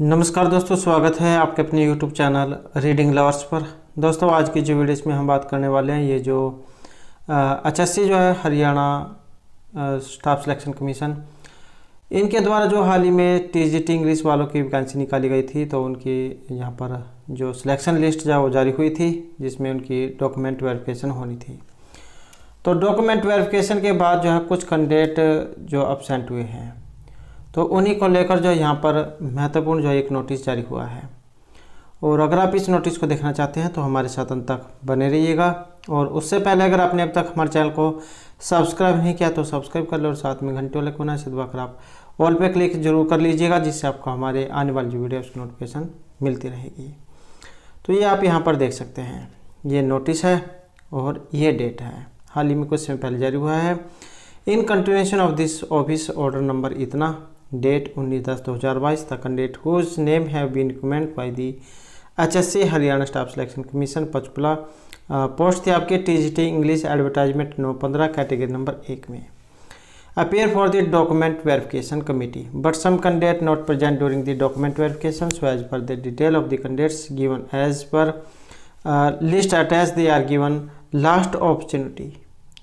नमस्कार दोस्तों स्वागत है आपके अपने यूट्यूब चैनल रीडिंग लवर्स पर दोस्तों आज की जो वीडियो में हम बात करने वाले हैं ये जो एच जो है हरियाणा स्टाफ सिलेक्शन कमीशन इनके द्वारा जो हाल ही में टी जी टी इंग्लिश वालों की वैकेंसी निकाली गई थी तो उनकी यहाँ पर जो सिलेक्शन लिस्ट जो वो जारी हुई थी जिसमें उनकी डॉक्यूमेंट वेरिफिकेशन होनी थी तो डॉक्यूमेंट वेरिफिकेशन के बाद जो है कुछ कैंडिडेट जो अपसेंट हुए हैं तो उन्हीं को लेकर जो यहाँ पर महत्वपूर्ण जो एक नोटिस जारी हुआ है और अगर आप इस नोटिस को देखना चाहते हैं तो हमारे साथ अंत तक बने रहिएगा और उससे पहले अगर आपने अब तक हमारे चैनल को सब्सक्राइब नहीं किया तो सब्सक्राइब कर लो और साथ में घंटे वाले कोना से दबाकर आप ऑल पे क्लिक जरूर कर लीजिएगा जिससे आपको हमारे आने वाली जो वीडियो उसकी नोटिफिकेशन मिलती रहेगी तो ये आप यहाँ पर देख सकते हैं ये नोटिस है और ये डेट है हाल ही में कुछ समय पहले जारी हुआ है in continuation of this office order number इतना डेट उन्नीस दस दो हज़ार बाईस the candidate whose name have been recommend by the H S C Haryana staff selection commission पचपुला पोस्ट थी आपके T G T English advertisement नौ पंद्रह कैटेगरी नंबर एक में appear for the document verification committee but some candidate not present during the document verification so as per the detail of the candidates given as per list attach they are given last opportunity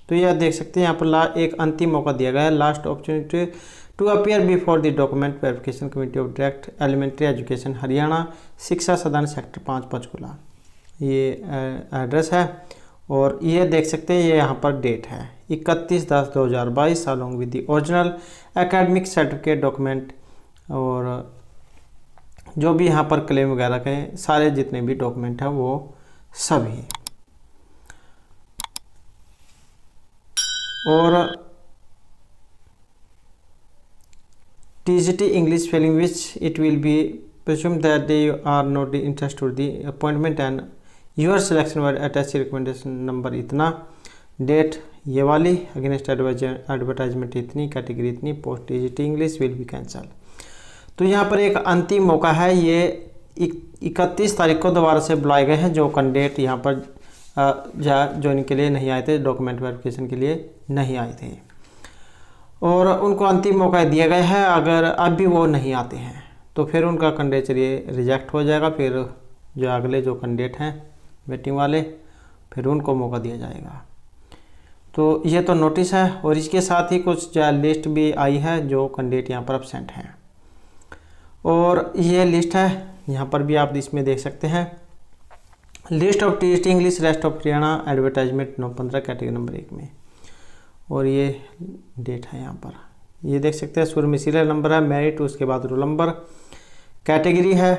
तो यह देख सकते हैं यहाँ पर ला एक अंतिम मौका दिया गया है last opportunity to appear before the document verification committee of direct elementary education Haryana Shiksha Sadan sector पाँच पंचकूला ये एड्रेस है और ये देख सकते हैं ये यहाँ पर डेट है इकतीस दस दो हज़ार बाईस along with the original academic certificate document और जो भी यहाँ पर क्लेम वगैरह के सारे जितने भी डॉक्यूमेंट हैं वो सभी और T G T English failing which it will be presume that they you are not interest to the appointment and your selection word attach recommendation number इतना डेट ये वाली अगेंस्ट एडवर्ज एडवर्टाइजमेंट इतनी category इतनी post T G T English will be cancel तो यहाँ पर एक अंतिम मौका है ये इकतीस तारीख को दोबारा से बुलाए गए हैं जो कंडेट यहाँ पर जॉइन के लिए नहीं आए थे डॉक्यूमेंट वेरिफिकेशन के लिए नहीं आए थे और उनको अंतिम मौका दिया गया है अगर अब भी वो नहीं आते हैं तो फिर उनका कैंडिडेचर ये रिजेक्ट हो जाएगा फिर जो अगले जो कैंडिडेट हैं मीटिंग वाले फिर उनको मौका दिया जाएगा तो ये तो नोटिस है और इसके साथ ही कुछ लिस्ट भी आई है जो कैंडिडेट यहाँ पर अपसेंट हैं और ये लिस्ट है यहाँ पर भी आप इसमें देख सकते हैं list of test English rest of Haryana advertisement नौ पंद्रह कैटेगरी नंबर एक में और ये डेट है यहाँ पर ये देख सकते हैं सूर्य में सीरियल नंबर है मेरिट उसके बाद रोल नंबर कैटेगरी है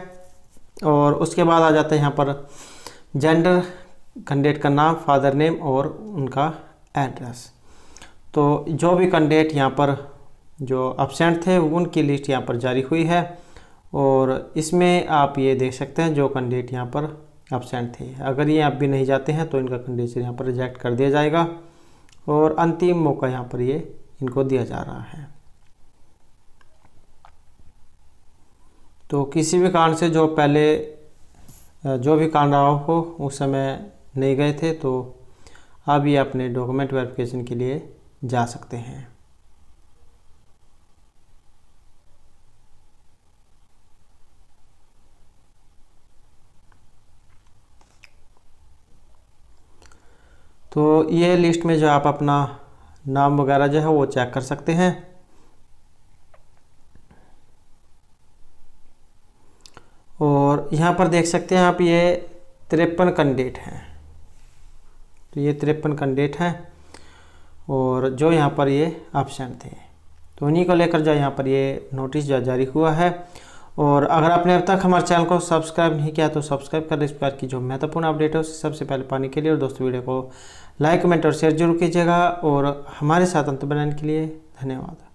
और उसके बाद आ जाता है यहाँ पर जेंडर कैंडिडेट का नाम फादर नेम और उनका एड्रेस तो जो भी कैंडिडेट यहाँ पर जो अपसेंट थे उनकी लिस्ट यहाँ पर जारी हुई है और इसमें आप ये देख सकते हैं जो कैंडिडेट यहाँ पर अपसेंट थे अगर ये आप भी नहीं जाते हैं तो इनका कंडीशन यहाँ पर रिजेक्ट कर दिया जाएगा और अंतिम मौका यहाँ पर ये इनको दिया जा रहा है तो किसी भी कारण से जो पहले जो भी कारण रहा हो उस समय नहीं गए थे तो अब ये अपने डॉक्यूमेंट वेरिफिकेशन के लिए जा सकते हैं तो ये लिस्ट में जो आप अपना नाम वगैरह जो है वो चेक कर सकते हैं और यहाँ पर देख सकते हैं आप ये तिरपन कंडेट हैं तो ये तिरपन कंडेट हैं और जो यहाँ पर ये ऑप्शन थे तो उन्हीं को लेकर जो यहाँ पर ये नोटिस जो जारी हुआ है और अगर आपने अब तक हमारे चैनल को सब्सक्राइब नहीं किया तो सब्सक्राइब कर इस प्रकार की जो महत्वपूर्ण अपडेट है उसे सबसे पहले पाने के लिए और दोस्तों वीडियो को लाइक कमेंट और शेयर जरूर कीजिएगा और हमारे साथ अंत बनाने के लिए धन्यवाद